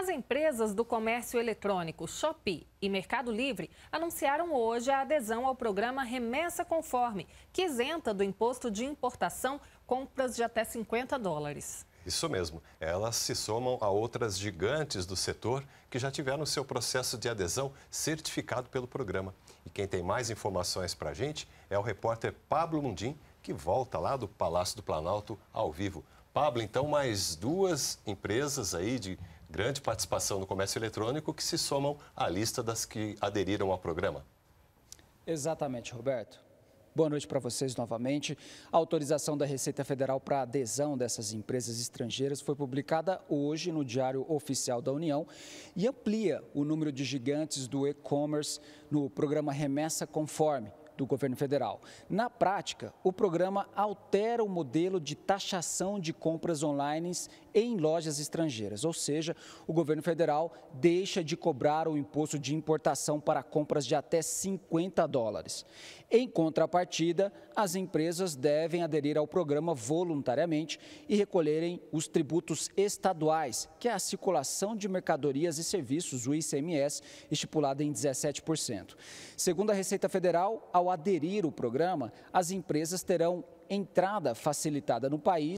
As empresas do comércio eletrônico Shopee e Mercado Livre anunciaram hoje a adesão ao programa Remessa Conforme, que isenta do imposto de importação compras de até 50 dólares. Isso mesmo, elas se somam a outras gigantes do setor que já tiveram seu processo de adesão certificado pelo programa. E quem tem mais informações para a gente é o repórter Pablo Mundim, que volta lá do Palácio do Planalto ao vivo. Pablo, então, mais duas empresas aí de grande participação no comércio eletrônico que se somam à lista das que aderiram ao programa. Exatamente, Roberto. Boa noite para vocês novamente. A autorização da Receita Federal para adesão dessas empresas estrangeiras foi publicada hoje no Diário Oficial da União e amplia o número de gigantes do e-commerce no programa Remessa Conforme do governo federal. Na prática, o programa altera o modelo de taxação de compras online em lojas estrangeiras, ou seja, o governo federal deixa de cobrar o imposto de importação para compras de até 50 dólares. Em contrapartida, as empresas devem aderir ao programa voluntariamente e recolherem os tributos estaduais, que é a circulação de mercadorias e serviços, o ICMS, estipulado em 17%. Segundo a Receita Federal, ao ao aderir o programa, as empresas terão entrada facilitada no país,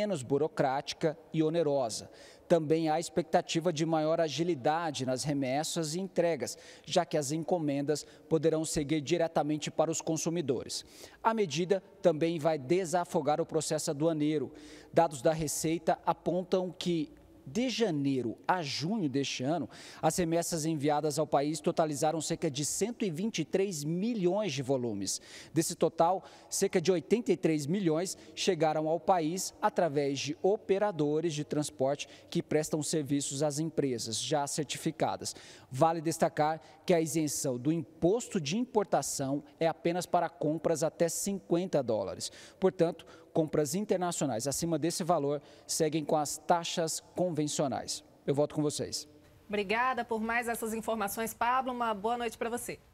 menos burocrática e onerosa. Também há expectativa de maior agilidade nas remessas e entregas, já que as encomendas poderão seguir diretamente para os consumidores. A medida também vai desafogar o processo aduaneiro. Dados da Receita apontam que de janeiro a junho deste ano, as remessas enviadas ao país totalizaram cerca de 123 milhões de volumes. Desse total, cerca de 83 milhões chegaram ao país através de operadores de transporte que prestam serviços às empresas já certificadas. Vale destacar que a isenção do imposto de importação é apenas para compras até 50 dólares. Portanto, compras internacionais acima desse valor seguem com as taxas convencionais. Eu volto com vocês. Obrigada por mais essas informações, Pablo. Uma boa noite para você.